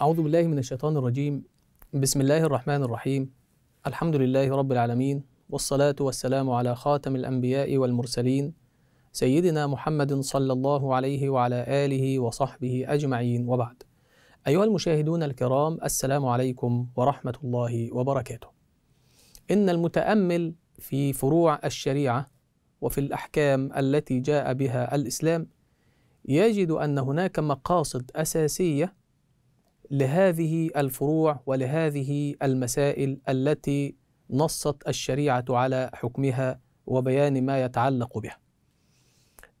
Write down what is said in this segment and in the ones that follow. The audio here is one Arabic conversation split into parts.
أعوذ بالله من الشيطان الرجيم بسم الله الرحمن الرحيم الحمد لله رب العالمين والصلاة والسلام على خاتم الأنبياء والمرسلين سيدنا محمد صلى الله عليه وعلى آله وصحبه أجمعين وبعد أيها المشاهدون الكرام السلام عليكم ورحمة الله وبركاته إن المتأمل في فروع الشريعة وفي الأحكام التي جاء بها الإسلام يجد أن هناك مقاصد أساسية لهذه الفروع ولهذه المسائل التي نصت الشريعه على حكمها وبيان ما يتعلق بها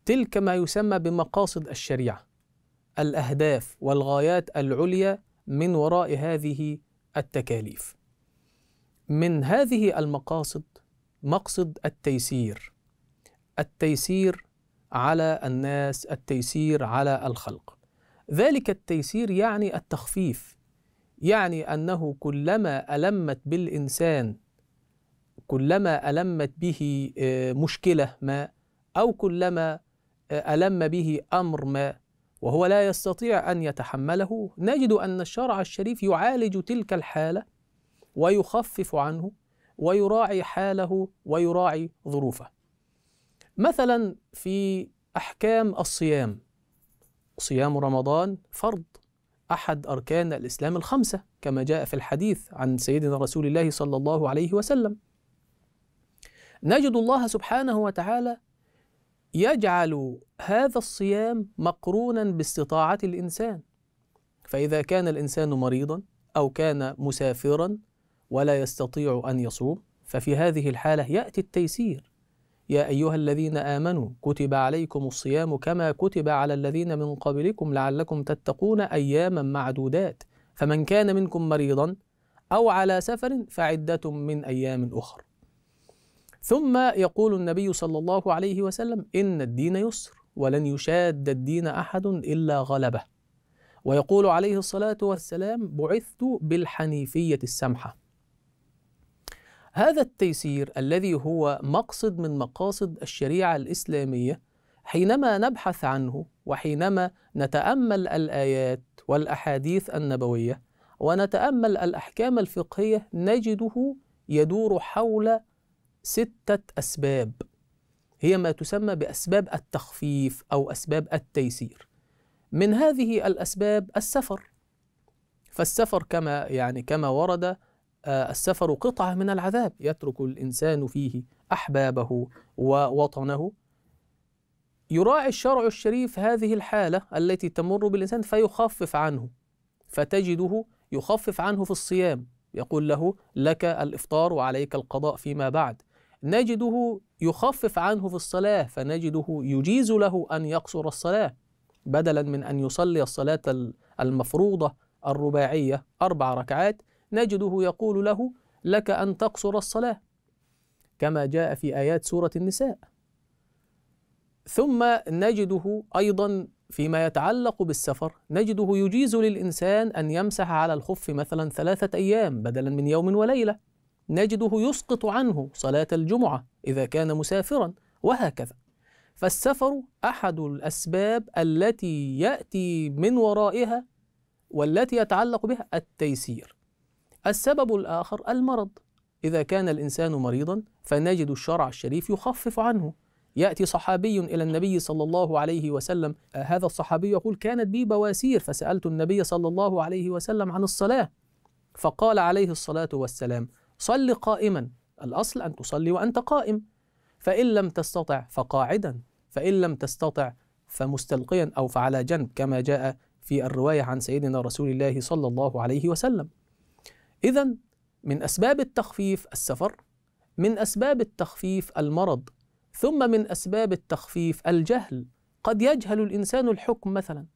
تلك ما يسمى بمقاصد الشريعه الاهداف والغايات العليا من وراء هذه التكاليف من هذه المقاصد مقصد التيسير التيسير على الناس التيسير على الخلق ذلك التيسير يعني التخفيف يعني انه كلما المت بالانسان كلما المت به آه، مشكله ما او كلما آه، الم به امر ما وهو لا يستطيع ان يتحمله نجد ان الشرع الشريف يعالج تلك الحاله ويخفف عنه ويراعي حاله ويراعي ظروفه مثلا في احكام الصيام صيام رمضان فرض احد اركان الاسلام الخمسه كما جاء في الحديث عن سيدنا رسول الله صلى الله عليه وسلم نجد الله سبحانه وتعالى يجعل هذا الصيام مقرونا باستطاعه الانسان فاذا كان الانسان مريضا او كان مسافرا ولا يستطيع ان يصوم ففي هذه الحاله ياتي التيسير يا أيها الذين آمنوا كتب عليكم الصيام كما كتب على الذين من قبلكم لعلكم تتقون أياما معدودات فمن كان منكم مريضا أو على سفر فعدة من أيام أخر ثم يقول النبي صلى الله عليه وسلم إن الدين يسر ولن يشاد الدين أحد إلا غلبه ويقول عليه الصلاة والسلام بعثت بالحنيفية السمحة هذا التيسير الذي هو مقصد من مقاصد الشريعه الاسلاميه حينما نبحث عنه وحينما نتامل الايات والاحاديث النبويه ونتامل الاحكام الفقهيه نجده يدور حول سته اسباب هي ما تسمى باسباب التخفيف او اسباب التيسير من هذه الاسباب السفر فالسفر كما يعني كما ورد آه، السفر قطعة من العذاب يترك الإنسان فيه أحبابه ووطنه يراعي الشرع الشريف هذه الحالة التي تمر بالإنسان فيخفف عنه فتجده يخفف عنه في الصيام يقول له لك الإفطار وعليك القضاء فيما بعد نجده يخفف عنه في الصلاة فنجده يجيز له أن يقصر الصلاة بدلا من أن يصلي الصلاة المفروضة الرباعية أربع ركعات نجده يقول له لك أن تقصر الصلاة كما جاء في آيات سورة النساء ثم نجده أيضا فيما يتعلق بالسفر نجده يجيز للإنسان أن يمسح على الخف مثلا ثلاثة أيام بدلا من يوم وليلة نجده يسقط عنه صلاة الجمعة إذا كان مسافرا وهكذا فالسفر أحد الأسباب التي يأتي من ورائها والتي يتعلق بها التيسير السبب الآخر المرض إذا كان الإنسان مريضا فنجد الشرع الشريف يخفف عنه يأتي صحابي إلى النبي صلى الله عليه وسلم آه، هذا الصحابي يقول كانت بي بواسير فسألت النبي صلى الله عليه وسلم عن الصلاة فقال عليه الصلاة والسلام صل قائما الأصل أن تصلي وأنت قائم فإن لم تستطع فقاعدا فإن لم تستطع فمستلقيا أو فعلى جنب كما جاء في الرواية عن سيدنا رسول الله صلى الله عليه وسلم إذا من أسباب التخفيف السفر من أسباب التخفيف المرض ثم من أسباب التخفيف الجهل قد يجهل الإنسان الحكم مثلا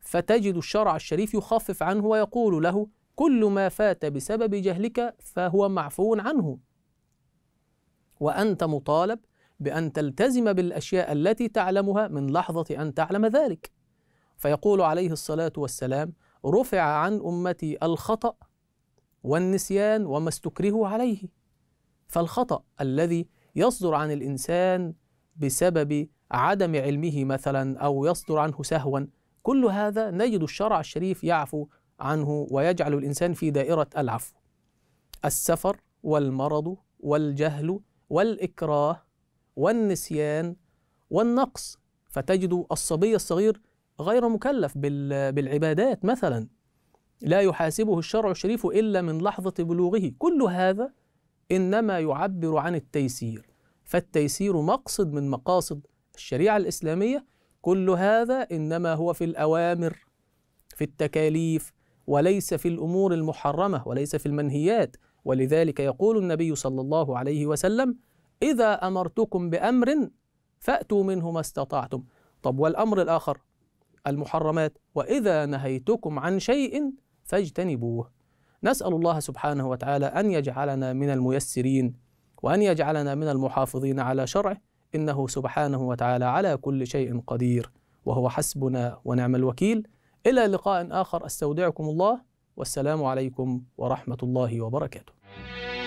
فتجد الشرع الشريف يخفف عنه ويقول له كل ما فات بسبب جهلك فهو معفو عنه وأنت مطالب بأن تلتزم بالأشياء التي تعلمها من لحظة أن تعلم ذلك فيقول عليه الصلاة والسلام رفع عن أمتي الخطأ والنسيان وما استكرهوا عليه فالخطأ الذي يصدر عن الإنسان بسبب عدم علمه مثلا أو يصدر عنه سهوا كل هذا نجد الشرع الشريف يعفو عنه ويجعل الإنسان في دائرة العفو السفر والمرض والجهل والإكراه والنسيان والنقص فتجد الصبي الصغير غير مكلف بالعبادات مثلا لا يحاسبه الشرع الشريف إلا من لحظة بلوغه كل هذا إنما يعبر عن التيسير فالتيسير مقصد من مقاصد الشريعة الإسلامية كل هذا إنما هو في الأوامر في التكاليف وليس في الأمور المحرمة وليس في المنهيات ولذلك يقول النبي صلى الله عليه وسلم إذا أمرتكم بأمر فأتوا منه ما استطعتم طب والأمر الآخر المحرمات وإذا نهيتكم عن شيء فاجتنبوه نسأل الله سبحانه وتعالى أن يجعلنا من الميسرين وأن يجعلنا من المحافظين على شرعه إنه سبحانه وتعالى على كل شيء قدير وهو حسبنا ونعم الوكيل إلى لقاء آخر أستودعكم الله والسلام عليكم ورحمة الله وبركاته